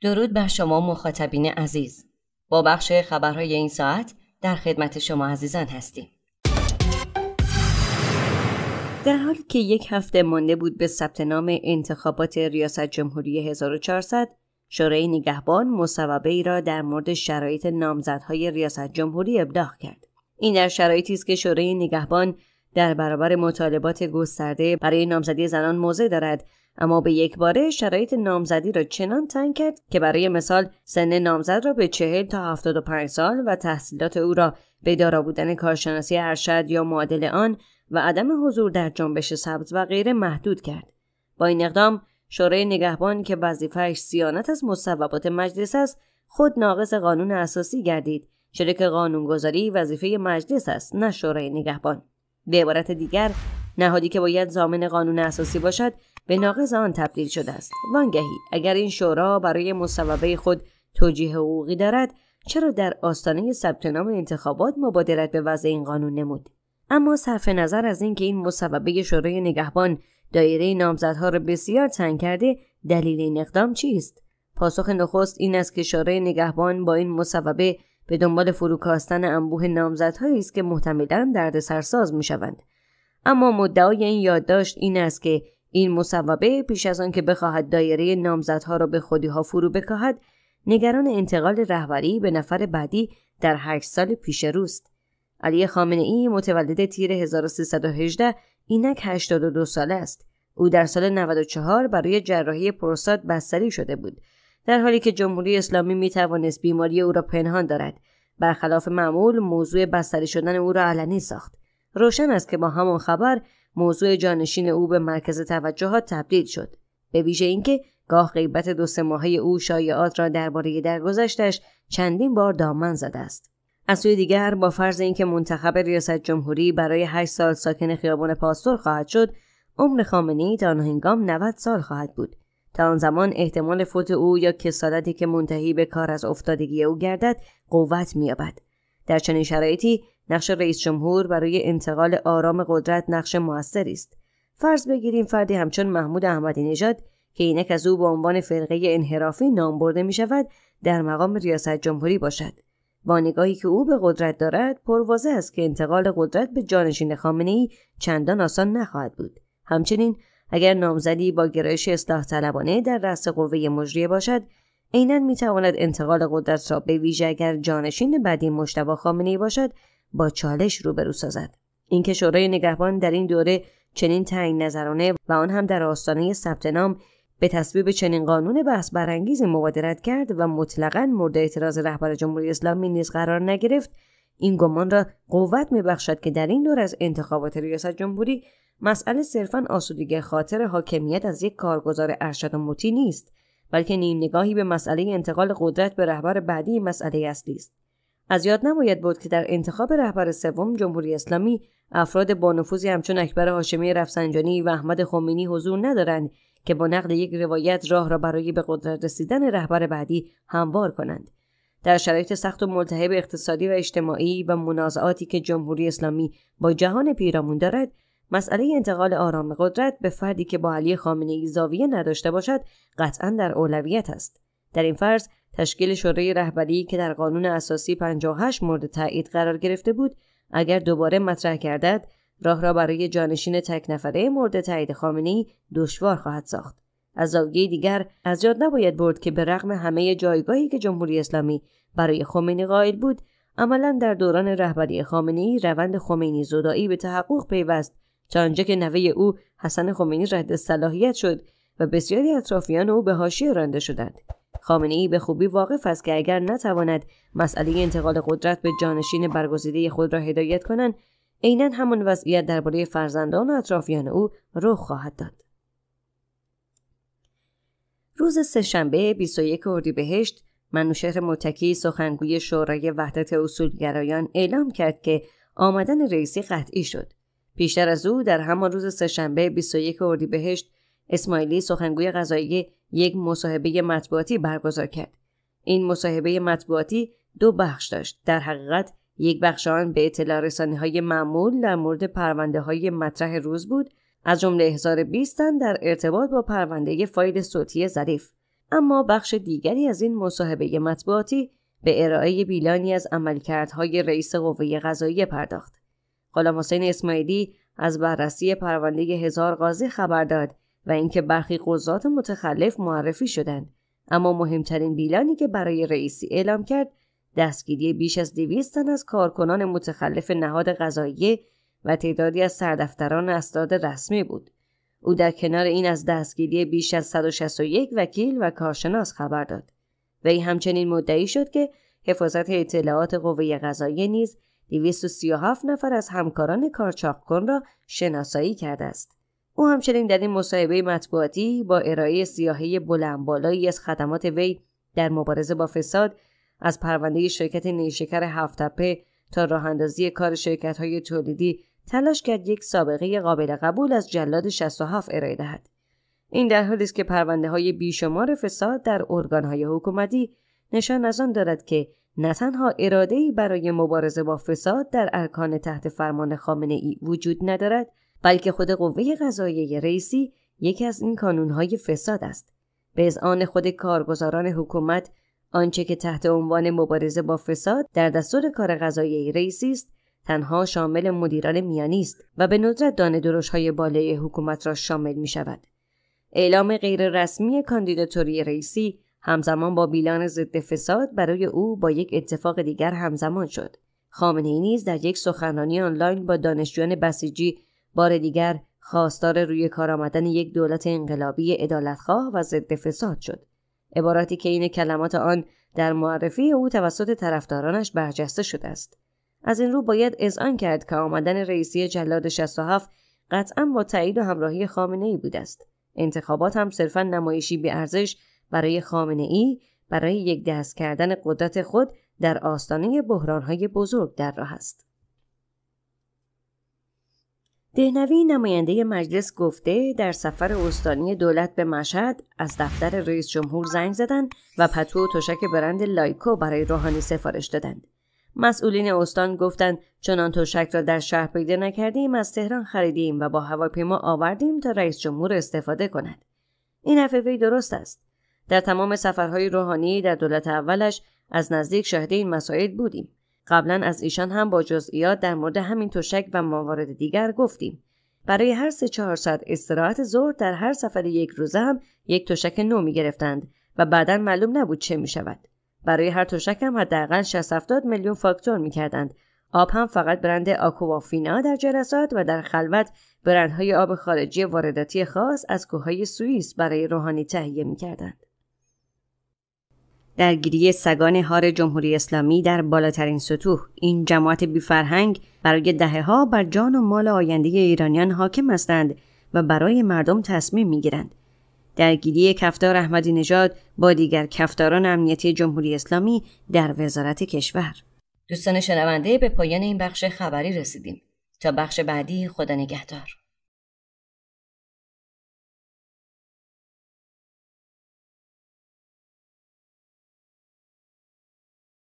درود بر شما مخاطبین عزیز با بخش خبرهای این ساعت در خدمت شما عزیزان هستیم در حالی که یک هفته مانده بود به ثبت نام انتخابات ریاست جمهوری 1400 شورای نگهبان مصوبه ای را در مورد شرایط نامزدهای ریاست جمهوری ابلاغ کرد این در شرایطی است که شورای نگهبان در برابر مطالبات گسترده برای نامزدی زنان موضع دارد اما به یک باره شرایط نامزدی را چنان تنگ کرد که برای مثال سن نامزد را به چهل تا 75 سال و تحصیلات او را به دارا بودن کارشناسی ارشد یا معادل آن و عدم حضور در جنبش سبز و غیره محدود کرد با این اقدام شورای نگهبان که وظیفهش سیانت از مصوبات مجلس است خود ناقص قانون اساسی گردید چرا که قانونگذاری وظیفه مجلس است نه شورای نگهبان به عبارت دیگر نهادی که باید زامن قانون اساسی باشد به ناقض آن تبدیل شده است وانگهی اگر این شورا برای مصوبه خود توجیه حقوقی دارد چرا در آستانه ثبت نام انتخابات مبادرت به وضع این قانون نمود اما صرف نظر از اینکه این, این مصوبه شورای نگهبان دایره نامزدها را بسیار تنگ کرده دلیل این اقدام چیست پاسخ نخست این است که شورای نگهبان با این مصوبه به دنبال فروکاستن انبوه نامزدهایی است که محتملا درد سرساز می شوند. اما مدعای این یادداشت این است که این مصوبه پیش از آن که بخواهد دایره نامزدها را به خودی ها فرو بکاهد نگران انتقال رهبری به نفر بعدی در هشت سال پیش روست علی خامنه ای متولد تیر 1318 اینک 82 ساله است او در سال 94 برای جراحی پروسات بستری شده بود در حالی که جمهوری اسلامی می توانست بیماری او را پنهان دارد برخلاف معمول موضوع بستری شدن او را علنی ساخت روشن است که با همان خبر موضوع جانشین او به مرکز توجهات تبدیل شد به ویژه اینکه گاه غیبت دو سه ماهه او شایعات را درباره درگذشتش چندین بار دامن زده است از سوی دیگر با فرض اینکه منتخب ریاست جمهوری برای هشت سال ساکن خیابان پاستور خواهد شد عمر خامنهای تا آن هنگام 90 سال خواهد بود تا آن زمان احتمال فوت او یا کسالتی که منتهی به کار از افتادگی او گردد قوت مییابد در چنین شرایطی نقش رئیس جمهور برای انتقال آرام قدرت نقش موثری است فرض بگیریم فردی همچون محمود احمدی نژاد که اینک از او به عنوان فرقه انحرافی نام برده می شود در مقام ریاست جمهوری باشد با نگاهی که او به قدرت دارد پروازه است که انتقال قدرت به جانشین خامنه چندان آسان نخواهد بود همچنین اگر نامزدی با گرایش اصلاح طلبانه در رأس قوه مجریه باشد عینا میتواند انتقال قدرت را به ویژه اگر جانشین بعدی مشتبه خامنهای باشد با چالش روبرو سازد اینکه شورای نگهبان در این دوره چنین تعیین نظرانه و آن هم در آستانه ثبت نام به تصویب چنین قانون بحث برانگیزی مبادرت کرد و مطلقا مورد اعتراض رهبر جمهوری اسلامی نیز قرار نگرفت این گمان را قوت میبخشد که در این دور از انتخابات ریاست جمهوری مسئله صرفا آسودگی خاطر حاکمیت از یک کارگزار ارشد و مطیع نیست بلکه نیم نگاهی به مسئله انتقال قدرت به رهبر بعدی مسئله اصلی است از یاد نباید بود که در انتخاب رهبر سوم جمهوری اسلامی افراد با نفوذی همچون اکبر هاشمی رفسنجانی و احمد خمینی حضور ندارند که با نقد یک روایت راه را برای به قدرت رسیدن رهبر بعدی هموار کنند در شرایط سخت و ملتهب اقتصادی و اجتماعی و منازعاتی که جمهوری اسلامی با جهان پیرامون دارد مسئله انتقال آرام قدرت به فردی که با علی خامنه ای زاویه نداشته باشد قطعا در اولویت است در این فرض تشکیل شورای رهبری که در قانون اساسی 58 مورد تایید قرار گرفته بود اگر دوباره مطرح گردد راه را برای جانشین تک نفره مورد تایید خامنه ای دشوار خواهد ساخت از زاویه دیگر از یاد نباید برد که به رغم همه جایگاهی که جمهوری اسلامی برای خمینی قائل بود عملا در دوران رهبری خامنه روند خمینی زدایی به تحقق پیوست تا آنجا که نوه او حسن خمینی رد صلاحیت شد و بسیاری اطرافیان او به حاشیه رانده شدند خامنه ای به خوبی واقف است که اگر نتواند مسئله انتقال قدرت به جانشین برگزیده خود را هدایت کنند عینا همان وضعیت درباره فرزندان و اطرافیان او رخ خواهد داد روز سهشنبه 21 اردیبهشت منوشهر متکی سخنگوی شورای وحدت اصولگرایان اعلام کرد که آمدن رئیسی قطعی شد پیشتر از او در همان روز سهشنبه 21 اردیبهشت اسماعیلی سخنگوی قضایی یک مصاحبه مطبوعاتی برگزار کرد این مصاحبه مطبوعاتی دو بخش داشت در حقیقت یک بخش آن به اطلاع های معمول در مورد پرونده های مطرح روز بود از جمله 1020 تن در ارتباط با پرونده فایل صوتی ظریف اما بخش دیگری از این مصاحبه مطبوعاتی به ارائه بیلانی از عملکردهای رئیس قوه قضایی پرداخت غلام حسین اسماعیلی از بررسی پرونده هزار قاضی خبر داد و اینکه برخی قضات متخلف معرفی شدند اما مهمترین بیلانی که برای رئیسی اعلام کرد دستگیری بیش از دویست تن از کارکنان متخلف نهاد قضایی و تعدادی از سردفتران اسناد رسمی بود او در کنار این از دستگیری بیش از 161 وکیل و کارشناس خبر داد وی همچنین مدعی شد که حفاظت اطلاعات قوه قضاییه نیز 237 نفر از همکاران کارچاپکن را شناسایی کرده است او همچنین در این مصاحبه مطبوعاتی با ارائه سیاهی بلندبالایی از خدمات وی در مبارزه با فساد از پرونده شرکت نیشکر هفتپه تا راهاندازی کار شرکت های تولیدی تلاش کرد یک سابقه قابل قبول از جلاد 67 ارائه دهد. این در حالی است که پرونده های بیشمار فساد در ارگان های حکومتی نشان از آن دارد که نه تنها اراده برای مبارزه با فساد در ارکان تحت فرمان خامنه ای وجود ندارد بلکه خود قوه قضاییه رئیسی یکی از این های فساد است به آن خود کارگزاران حکومت آنچه که تحت عنوان مبارزه با فساد در دستور کار قضایی رئیسی است تنها شامل مدیران میانی است و به ندرت دانه درش های بالای حکومت را شامل می شود. اعلام غیررسمی کاندیداتوری رئیسی همزمان با بیلان ضد فساد برای او با یک اتفاق دیگر همزمان شد. خامنه نیز در یک سخنرانی آنلاین با دانشجویان بسیجی بار دیگر خواستار روی کار آمدن یک دولت انقلابی عدالتخواه و ضد فساد شد. عباراتی که این کلمات آن در معرفی او توسط طرفدارانش برجسته شده است. از این رو باید اذعان کرد که آمدن رئیسی جلاد 67 قطعا با تایید و همراهی خامنه ای بود است انتخابات هم صرفا نمایشی بی ارزش برای خامنه ای برای یک دست کردن قدرت خود در آستانه بحرانهای بزرگ در راه است. دهنوی نماینده مجلس گفته در سفر استانی دولت به مشهد از دفتر رئیس جمهور زنگ زدند و پتو و تشک برند لایکو برای روحانی سفارش دادند. مسئولین استان گفتند چنان توشک را در شهر پیدا نکردیم از تهران خریدیم و با هواپیما آوردیم تا رئیس جمهور استفاده کند این وی درست است در تمام سفرهای روحانی در دولت اولش از نزدیک شاهد این مسائل بودیم قبلا از ایشان هم با جزئیات در مورد همین توشک و موارد دیگر گفتیم برای هر سه چهار ساعت استراحت ظهر در هر سفر یک روزه هم یک تشک نو می گرفتند و بعدا معلوم نبود چه می برای هر تشک هم حداقل 60 70 میلیون فاکتور میکردند آب هم فقط برند آکووافینا در جلسات و در خلوت برندهای آب خارجی وارداتی خاص از کوههای سوئیس برای روحانی تهیه میکردند درگیری سگان هار جمهوری اسلامی در بالاترین سطوح این جماعت بیفرهنگ برای دهه ها بر جان و مال آینده ایرانیان حاکم هستند و برای مردم تصمیم میگیرند درگیری کفدار احمدی نژاد با دیگر کفداران امنیتی جمهوری اسلامی در وزارت کشور دوستان شنونده به پایان این بخش خبری رسیدیم تا بخش بعدی خدا نگهدار